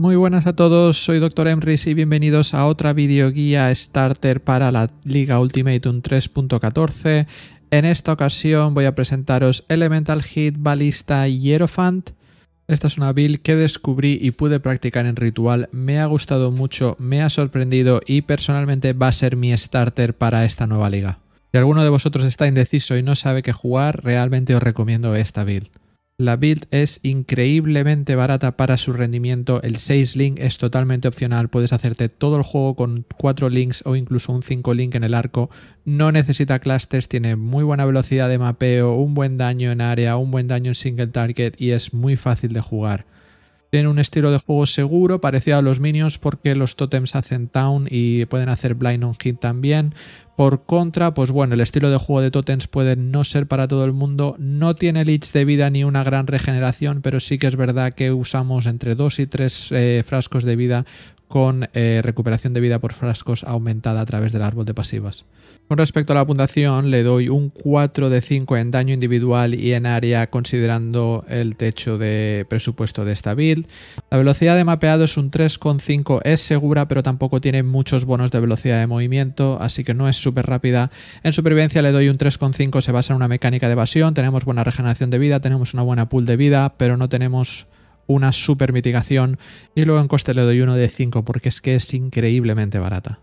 Muy buenas a todos, soy Dr. Emrys y bienvenidos a otra videoguía starter para la Liga Ultimate 3.14. En esta ocasión voy a presentaros Elemental Hit, Balista y Hierophant. Esta es una build que descubrí y pude practicar en ritual, me ha gustado mucho, me ha sorprendido y personalmente va a ser mi starter para esta nueva liga. Si alguno de vosotros está indeciso y no sabe qué jugar, realmente os recomiendo esta build. La build es increíblemente barata para su rendimiento. El 6 link es totalmente opcional. Puedes hacerte todo el juego con 4 links o incluso un 5 link en el arco. No necesita clusters, tiene muy buena velocidad de mapeo, un buen daño en área, un buen daño en single target y es muy fácil de jugar. Tiene un estilo de juego seguro, parecido a los minions, porque los totems hacen town y pueden hacer blind on hit también. Por contra, pues bueno, el estilo de juego de Totens puede no ser para todo el mundo. No tiene leech de vida ni una gran regeneración, pero sí que es verdad que usamos entre 2 y 3 eh, frascos de vida con eh, recuperación de vida por frascos aumentada a través del árbol de pasivas. Con respecto a la apuntación, le doy un 4 de 5 en daño individual y en área considerando el techo de presupuesto de esta build. La velocidad de mapeado es un 3,5, es segura pero tampoco tiene muchos bonos de velocidad de movimiento, así que no es súper rápida. En supervivencia le doy un 3,5, se basa en una mecánica de evasión, tenemos buena regeneración de vida, tenemos una buena pool de vida, pero no tenemos una super mitigación y luego en coste le doy uno de 5 porque es que es increíblemente barata.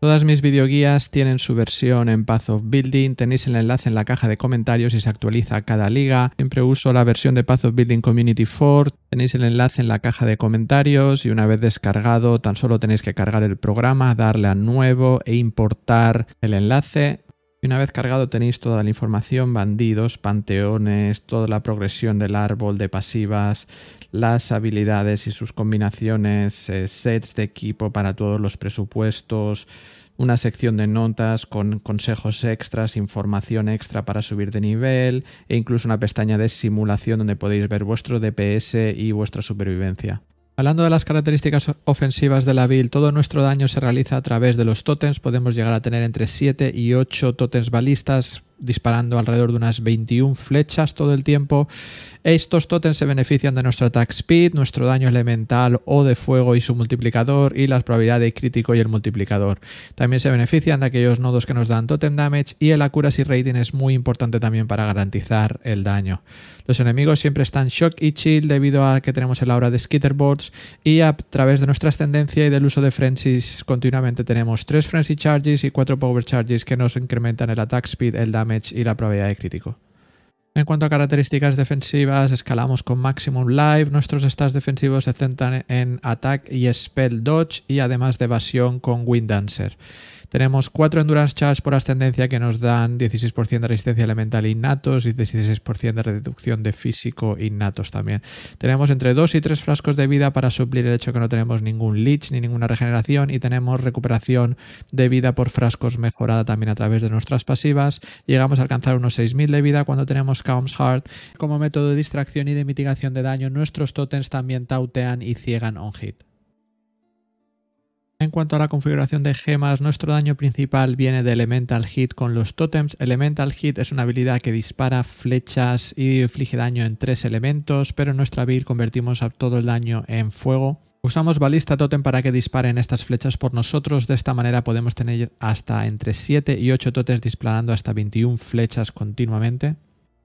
Todas mis videoguías tienen su versión en Path of Building, tenéis el enlace en la caja de comentarios y se actualiza cada liga. Siempre uso la versión de Path of Building Community 4, tenéis el enlace en la caja de comentarios y una vez descargado tan solo tenéis que cargar el programa, darle a nuevo e importar el enlace. Y una vez cargado tenéis toda la información, bandidos, panteones, toda la progresión del árbol de pasivas, las habilidades y sus combinaciones, eh, sets de equipo para todos los presupuestos, una sección de notas con consejos extras, información extra para subir de nivel e incluso una pestaña de simulación donde podéis ver vuestro DPS y vuestra supervivencia. Hablando de las características ofensivas de la build, todo nuestro daño se realiza a través de los totems, Podemos llegar a tener entre 7 y 8 totems balistas disparando alrededor de unas 21 flechas todo el tiempo. Estos totems se benefician de nuestro attack speed, nuestro daño elemental o de fuego y su multiplicador y las probabilidades de crítico y el multiplicador. También se benefician de aquellos nodos que nos dan totem damage y el accuracy rating es muy importante también para garantizar el daño. Los enemigos siempre están shock y chill debido a que tenemos el aura de skitterboards y a través de nuestra ascendencia y del uso de frenzies continuamente tenemos 3 frenzy charges y 4 power charges que nos incrementan el attack speed, el damage y la probabilidad de crítico. En cuanto a características defensivas, escalamos con Maximum Life. Nuestros stats defensivos se centran en Attack y Spell Dodge y además de evasión con Wind Dancer. Tenemos 4 Endurance Charge por ascendencia que nos dan 16% de resistencia elemental innatos y 16% de reducción de físico innatos también. Tenemos entre 2 y 3 frascos de vida para suplir el hecho que no tenemos ningún leech ni ninguna regeneración y tenemos recuperación de vida por frascos mejorada también a través de nuestras pasivas. Llegamos a alcanzar unos 6.000 de vida cuando tenemos Calm's Heart. Como método de distracción y de mitigación de daño, nuestros totems también tautean y ciegan on hit. En cuanto a la configuración de gemas, nuestro daño principal viene de Elemental Hit con los totems. Elemental Hit es una habilidad que dispara flechas y inflige daño en tres elementos, pero en nuestra build convertimos todo el daño en fuego. Usamos balista totem para que disparen estas flechas por nosotros, de esta manera podemos tener hasta entre 7 y 8 totems disparando hasta 21 flechas continuamente.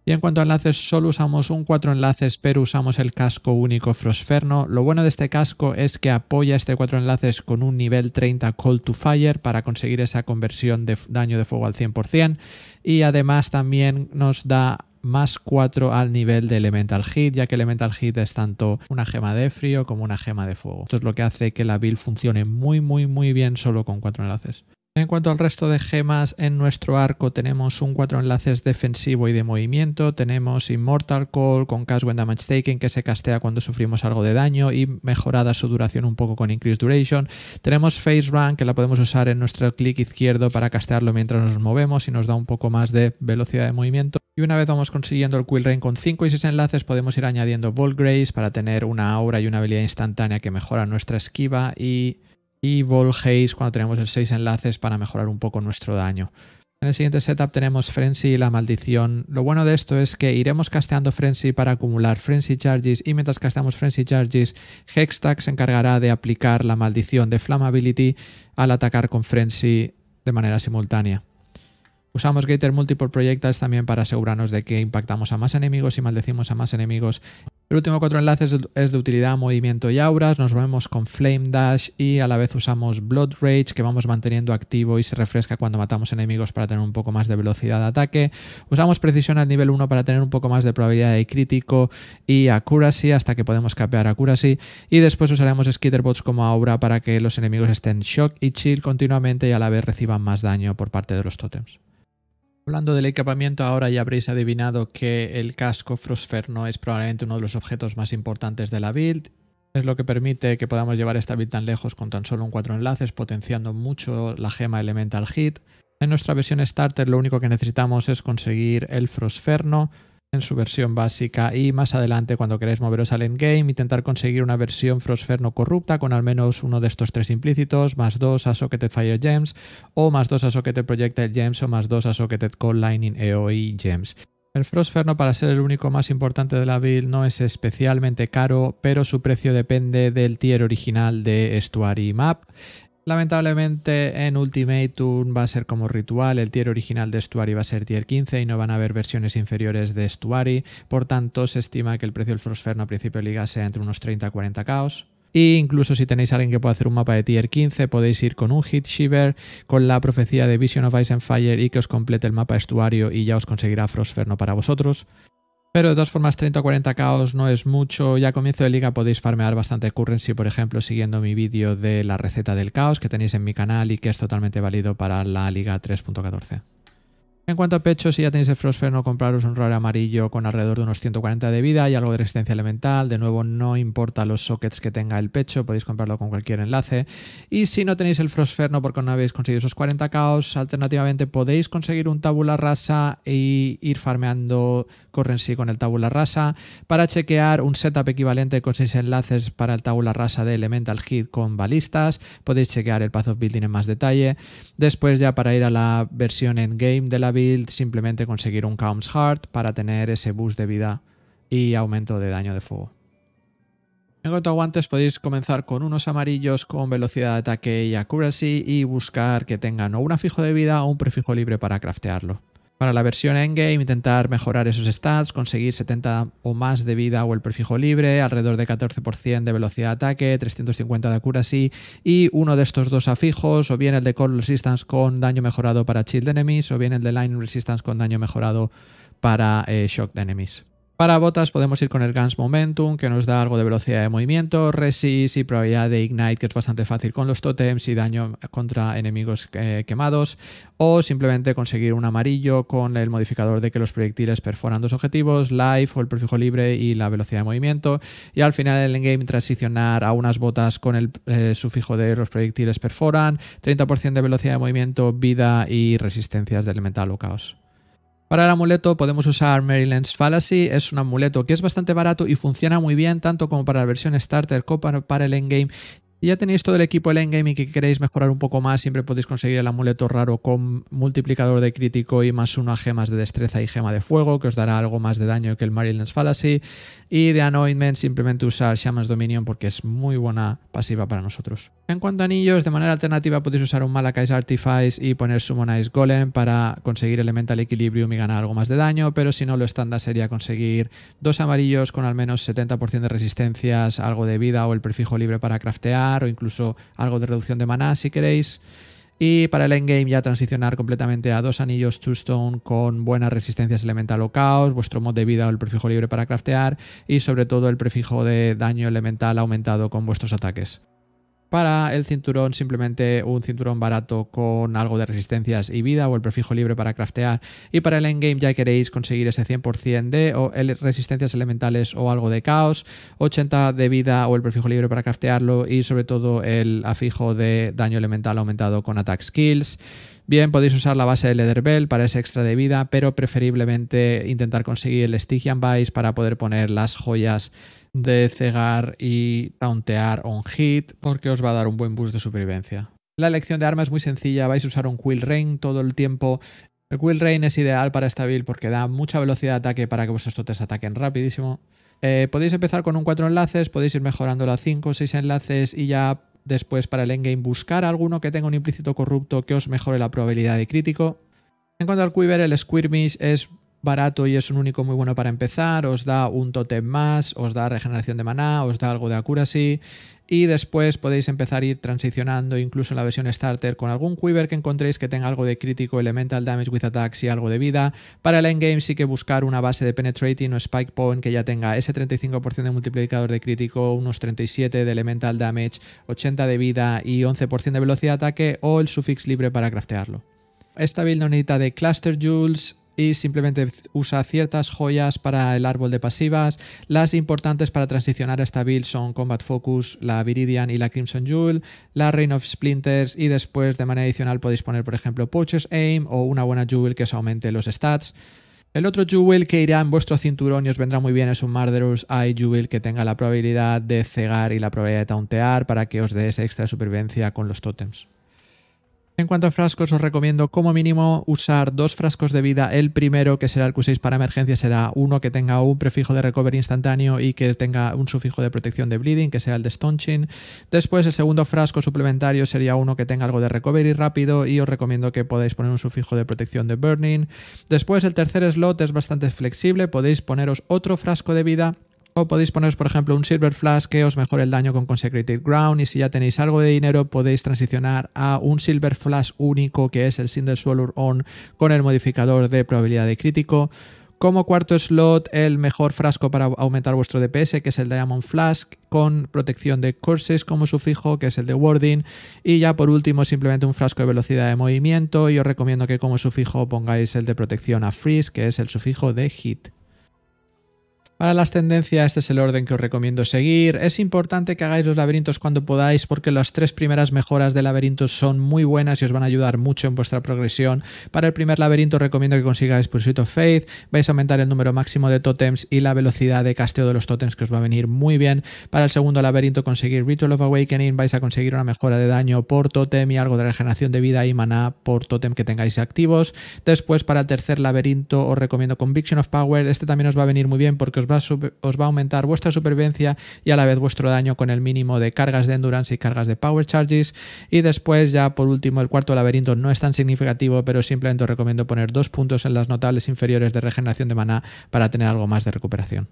Y en cuanto a enlaces, solo usamos un 4 enlaces, pero usamos el casco único Frosferno. Lo bueno de este casco es que apoya este 4 enlaces con un nivel 30 Call to Fire para conseguir esa conversión de daño de fuego al 100%. Y además también nos da más 4 al nivel de Elemental Hit, ya que Elemental Hit es tanto una gema de frío como una gema de fuego. Esto es lo que hace que la build funcione muy, muy, muy bien solo con 4 enlaces. En cuanto al resto de gemas, en nuestro arco tenemos un 4 enlaces defensivo y de movimiento, tenemos Immortal Call con Cast When Damage Taken que se castea cuando sufrimos algo de daño y mejorada su duración un poco con Increased Duration, tenemos Face Run que la podemos usar en nuestro clic izquierdo para castearlo mientras nos movemos y nos da un poco más de velocidad de movimiento. Y una vez vamos consiguiendo el Quill Rain con 5 y 6 enlaces, podemos ir añadiendo Volt Grace para tener una aura y una habilidad instantánea que mejora nuestra esquiva y y Haze cuando tenemos el 6 enlaces para mejorar un poco nuestro daño. En el siguiente setup tenemos Frenzy y la maldición. Lo bueno de esto es que iremos casteando Frenzy para acumular Frenzy Charges y mientras casteamos Frenzy Charges, Hextag se encargará de aplicar la maldición de Flammability al atacar con Frenzy de manera simultánea. Usamos Gator Multiple Projectiles también para asegurarnos de que impactamos a más enemigos y maldecimos a más enemigos el último cuatro enlaces es de utilidad, movimiento y auras. Nos movemos con Flame Dash y a la vez usamos Blood Rage que vamos manteniendo activo y se refresca cuando matamos enemigos para tener un poco más de velocidad de ataque. Usamos precisión al nivel 1 para tener un poco más de probabilidad de crítico y accuracy hasta que podemos capear accuracy. Y después usaremos Skitterbots como aura para que los enemigos estén shock y chill continuamente y a la vez reciban más daño por parte de los tótems. Hablando del equipamiento, ahora ya habréis adivinado que el casco Frosferno es probablemente uno de los objetos más importantes de la build. Es lo que permite que podamos llevar esta build tan lejos con tan solo un 4 enlaces, potenciando mucho la gema Elemental Hit. En nuestra versión Starter lo único que necesitamos es conseguir el Frosferno en su versión básica y más adelante cuando queráis moveros al endgame intentar conseguir una versión Frostferno corrupta con al menos uno de estos tres implícitos, más dos a Socketed Fire Gems o más dos a Socketed Projectile Gems o más dos a Socketed Cold Lightning EOI Gems. El Frostferno, para ser el único más importante de la build, no es especialmente caro, pero su precio depende del tier original de Estuary Map. Lamentablemente en Ultimate Turn va a ser como ritual, el tier original de Estuary va a ser tier 15 y no van a haber versiones inferiores de Estuary, por tanto se estima que el precio del Frostferno a principio de liga sea entre unos 30 a 40 caos. E incluso si tenéis alguien que pueda hacer un mapa de tier 15, podéis ir con un Hit con la profecía de Vision of Ice and Fire y que os complete el mapa estuario y ya os conseguirá Frostferno para vosotros. Pero de todas formas, 30 o 40 caos no es mucho. Ya a comienzo de liga podéis farmear bastante currency, por ejemplo, siguiendo mi vídeo de la receta del caos que tenéis en mi canal y que es totalmente válido para la liga 3.14. En cuanto a pecho, si ya tenéis el frostferno compraros un raro amarillo con alrededor de unos 140 de vida y algo de resistencia elemental. De nuevo, no importa los sockets que tenga el pecho, podéis comprarlo con cualquier enlace. Y si no tenéis el frosferno porque no habéis conseguido esos 40 caos, alternativamente podéis conseguir un tabula rasa e ir farmeando corrensi con el tabula rasa para chequear un setup equivalente con 6 enlaces para el tabula rasa de elemental hit con balistas. Podéis chequear el path of building en más detalle. Después ya para ir a la versión endgame de la build simplemente conseguir un Count's Heart para tener ese boost de vida y aumento de daño de fuego. En cuanto a guantes podéis comenzar con unos amarillos con velocidad de ataque y accuracy y buscar que tengan o una fijo de vida o un prefijo libre para craftearlo para la versión endgame intentar mejorar esos stats, conseguir 70 o más de vida o el prefijo libre, alrededor de 14% de velocidad de ataque, 350 de accuracy y uno de estos dos afijos, o bien el de call Resistance con daño mejorado para de Enemies, o bien el de Line Resistance con daño mejorado para eh, Shock de Enemies. Para botas podemos ir con el Guns Momentum, que nos da algo de velocidad de movimiento, resist y probabilidad de ignite, que es bastante fácil con los totems y daño contra enemigos eh, quemados, o simplemente conseguir un amarillo con el modificador de que los proyectiles perforan dos objetivos, life o el prefijo libre y la velocidad de movimiento, y al final el endgame transicionar a unas botas con el eh, sufijo de los proyectiles perforan, 30% de velocidad de movimiento, vida y resistencias de elemental o caos. Para el amuleto podemos usar Maryland's Fallacy, es un amuleto que es bastante barato y funciona muy bien tanto como para la versión starter como para el endgame, ya tenéis todo el equipo el endgame y que queréis mejorar un poco más, siempre podéis conseguir el amuleto raro con multiplicador de crítico y más uno a gemas de destreza y gema de fuego, que os dará algo más de daño que el Maryland's Fallacy. Y de Anointment, simplemente usar Shaman's Dominion porque es muy buena pasiva para nosotros. En cuanto a anillos, de manera alternativa podéis usar un Malakais Artifice y poner Summonize Golem para conseguir Elemental Equilibrium y ganar algo más de daño, pero si no, lo estándar sería conseguir dos amarillos con al menos 70% de resistencias, algo de vida o el prefijo libre para craftear o incluso algo de reducción de maná si queréis. Y para el endgame ya transicionar completamente a dos anillos two con buenas resistencias elemental o caos, vuestro mod de vida o el prefijo libre para craftear y sobre todo el prefijo de daño elemental aumentado con vuestros ataques para el cinturón simplemente un cinturón barato con algo de resistencias y vida o el prefijo libre para craftear y para el endgame ya queréis conseguir ese 100% de resistencias elementales o algo de caos, 80 de vida o el prefijo libre para craftearlo y sobre todo el afijo de daño elemental aumentado con attack skills. Bien, podéis usar la base de Leather Bell para ese extra de vida, pero preferiblemente intentar conseguir el Stygian Vice para poder poner las joyas de cegar y tauntear on hit porque os va a dar un buen boost de supervivencia. La elección de arma es muy sencilla, vais a usar un Quill Rain todo el tiempo. El Quill Rain es ideal para esta build porque da mucha velocidad de ataque para que vuestros totes ataquen rapidísimo. Eh, podéis empezar con un 4 enlaces, podéis ir mejorando a 5 o 6 enlaces y ya después para el endgame buscar alguno que tenga un implícito corrupto que os mejore la probabilidad de crítico. En cuanto al Quiver, el Squirmish es barato y es un único muy bueno para empezar, os da un totem más, os da regeneración de maná, os da algo de accuracy y después podéis empezar a ir transicionando incluso en la versión starter con algún quiver que encontréis que tenga algo de crítico, elemental damage with attacks y algo de vida. Para el endgame sí que buscar una base de penetrating o spike point que ya tenga ese 35% de multiplicador de crítico, unos 37 de elemental damage, 80 de vida y 11% de velocidad de ataque o el sufix libre para craftearlo. Esta build no necesita de cluster jewels, y simplemente usa ciertas joyas para el árbol de pasivas. Las importantes para transicionar a esta build son Combat Focus, la Viridian y la Crimson Jewel, la Reign of Splinters y después de manera adicional podéis poner por ejemplo Poacher's Aim o una buena Jewel que os aumente los stats. El otro Jewel que irá en vuestro cinturón y os vendrá muy bien es un Murderous Eye Jewel que tenga la probabilidad de cegar y la probabilidad de tauntear para que os dé esa extra supervivencia con los tótems. En cuanto a frascos, os recomiendo como mínimo usar dos frascos de vida. El primero, que será el que 6 para emergencia, será uno que tenga un prefijo de recovery instantáneo y que tenga un sufijo de protección de bleeding, que sea el de Stonching. Después, el segundo frasco suplementario sería uno que tenga algo de recovery rápido y os recomiendo que podáis poner un sufijo de protección de burning. Después, el tercer slot es bastante flexible, podéis poneros otro frasco de vida o podéis poneros, por ejemplo, un Silver Flash que os mejore el daño con Consecrated Ground. Y si ya tenéis algo de dinero, podéis transicionar a un Silver Flash único que es el Cinder Swallow On con el modificador de probabilidad de crítico. Como cuarto slot, el mejor frasco para aumentar vuestro DPS, que es el Diamond Flask, con protección de curses como sufijo, que es el de Warding Y ya por último, simplemente un frasco de velocidad de movimiento. Y os recomiendo que como sufijo pongáis el de protección a freeze, que es el sufijo de hit. Para las tendencias, este es el orden que os recomiendo seguir. Es importante que hagáis los laberintos cuando podáis porque las tres primeras mejoras de laberintos son muy buenas y os van a ayudar mucho en vuestra progresión. Para el primer laberinto recomiendo que consigáis Pursuit of Faith, vais a aumentar el número máximo de tótems y la velocidad de casteo de los tótems que os va a venir muy bien. Para el segundo laberinto conseguir Ritual of Awakening, vais a conseguir una mejora de daño por totem y algo de regeneración de vida y maná por tótem que tengáis activos. Después para el tercer laberinto os recomiendo Conviction of Power, este también os va a venir muy bien porque os os va, a aumentar vuestra supervivencia y a la vez vuestro daño con el mínimo de cargas de endurance y cargas de power charges. Y después, ya por último, el cuarto laberinto no es tan significativo, pero simplemente os recomiendo poner dos puntos en las notables inferiores de regeneración de maná para tener algo más de recuperación.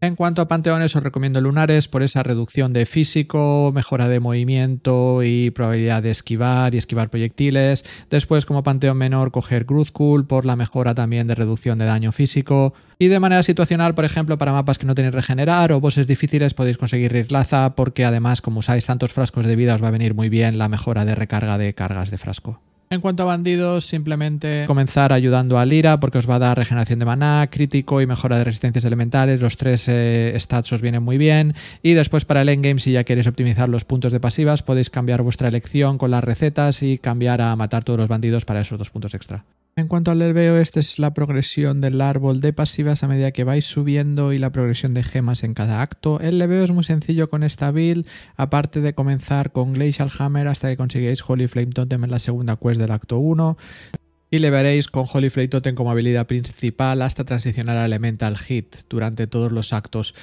En cuanto a panteones, os recomiendo lunares por esa reducción de físico, mejora de movimiento y probabilidad de esquivar y esquivar proyectiles. Después, como panteón menor, coger Cool por la mejora también de reducción de daño físico. Y de manera situacional, por ejemplo, para mapas que no tenéis regenerar o bosses difíciles, podéis conseguir Rirlaza porque además, como usáis tantos frascos de vida, os va a venir muy bien la mejora de recarga de cargas de frasco. En cuanto a bandidos, simplemente comenzar ayudando a Lira porque os va a dar regeneración de maná, crítico y mejora de resistencias elementales. Los tres eh, stats os vienen muy bien. Y después para el endgame, si ya queréis optimizar los puntos de pasivas, podéis cambiar vuestra elección con las recetas y cambiar a matar todos los bandidos para esos dos puntos extra. En cuanto al leveo, esta es la progresión del árbol de pasivas a medida que vais subiendo y la progresión de gemas en cada acto. El leveo es muy sencillo con esta build, aparte de comenzar con Glacial Hammer hasta que consigáis Holy Flame Totem en la segunda quest del acto 1 y le veréis con Holy Flay Totem como habilidad principal hasta transicionar a Elemental Hit durante todos los actos.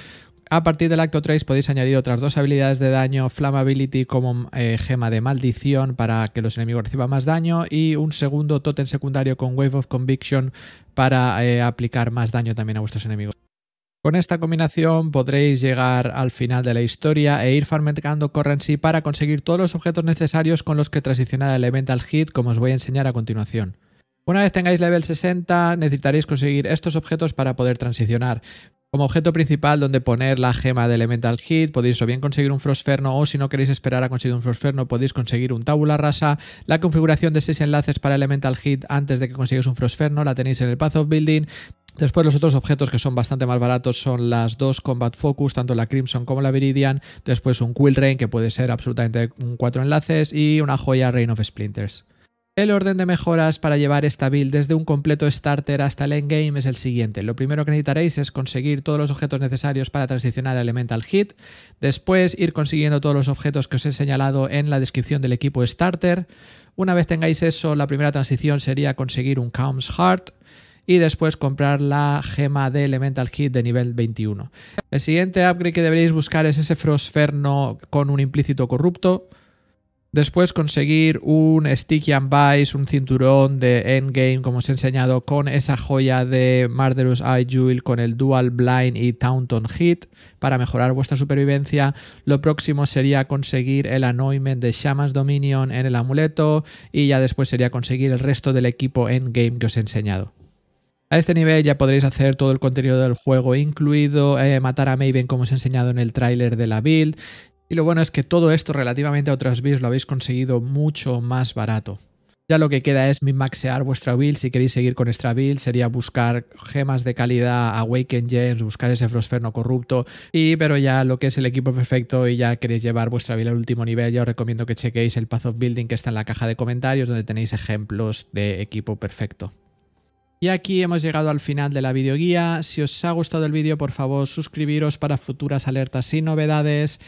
A partir del acto 3 podéis añadir otras dos habilidades de daño, Flammability como eh, gema de maldición para que los enemigos reciban más daño y un segundo Totem secundario con Wave of Conviction para eh, aplicar más daño también a vuestros enemigos. Con esta combinación podréis llegar al final de la historia e ir farmeando currency para conseguir todos los objetos necesarios con los que transicionar a elemental hit como os voy a enseñar a continuación. Una vez tengáis level 60 necesitaréis conseguir estos objetos para poder transicionar. Como objeto principal donde poner la gema de Elemental Hit podéis o bien conseguir un Frostferno o si no queréis esperar a conseguir un Frostferno podéis conseguir un Tabula Rasa. La configuración de 6 enlaces para Elemental Hit antes de que consigáis un Frostferno la tenéis en el Path of Building. Después los otros objetos que son bastante más baratos son las dos Combat Focus, tanto la Crimson como la Viridian, después un Quill Rain que puede ser absolutamente un cuatro enlaces y una joya Reign of Splinters. El orden de mejoras para llevar esta build desde un completo starter hasta el endgame es el siguiente. Lo primero que necesitaréis es conseguir todos los objetos necesarios para transicionar a Elemental Hit, después ir consiguiendo todos los objetos que os he señalado en la descripción del equipo starter. Una vez tengáis eso, la primera transición sería conseguir un Calm's Heart, y después comprar la gema de Elemental Hit de nivel 21. El siguiente upgrade que deberéis buscar es ese Frostferno con un implícito corrupto. Después conseguir un Sticky and Vice, un cinturón de Endgame, como os he enseñado, con esa joya de Marderous Eye Jewel, con el Dual Blind y Taunton Hit, para mejorar vuestra supervivencia. Lo próximo sería conseguir el Anointment de Shaman's Dominion en el amuleto, y ya después sería conseguir el resto del equipo Endgame que os he enseñado. A este nivel ya podréis hacer todo el contenido del juego, incluido eh, matar a Maven como os he enseñado en el tráiler de la build. Y lo bueno es que todo esto relativamente a otras builds lo habéis conseguido mucho más barato. Ya lo que queda es min-maxear vuestra build. Si queréis seguir con esta build, sería buscar gemas de calidad, Awaken Gems, buscar ese Frosferno corrupto. Y pero ya lo que es el equipo perfecto y ya queréis llevar vuestra build al último nivel, ya os recomiendo que chequéis el Path of Building que está en la caja de comentarios, donde tenéis ejemplos de equipo perfecto. Y aquí hemos llegado al final de la videoguía. Si os ha gustado el vídeo, por favor, suscribiros para futuras alertas y novedades.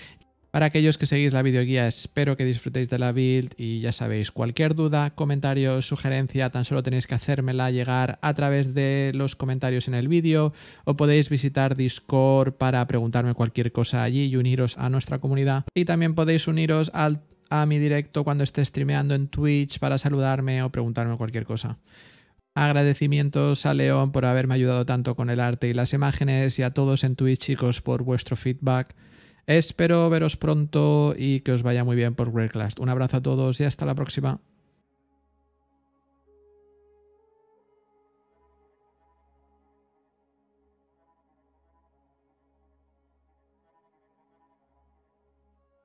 Para aquellos que seguís la videoguía, espero que disfrutéis de la build y ya sabéis, cualquier duda, comentario, sugerencia, tan solo tenéis que hacérmela llegar a través de los comentarios en el vídeo o podéis visitar Discord para preguntarme cualquier cosa allí y uniros a nuestra comunidad. Y también podéis uniros a mi directo cuando esté streameando en Twitch para saludarme o preguntarme cualquier cosa. Agradecimientos a León por haberme ayudado tanto con el arte y las imágenes y a todos en Twitch chicos por vuestro feedback. Espero veros pronto y que os vaya muy bien por Breakcast. Un abrazo a todos y hasta la próxima.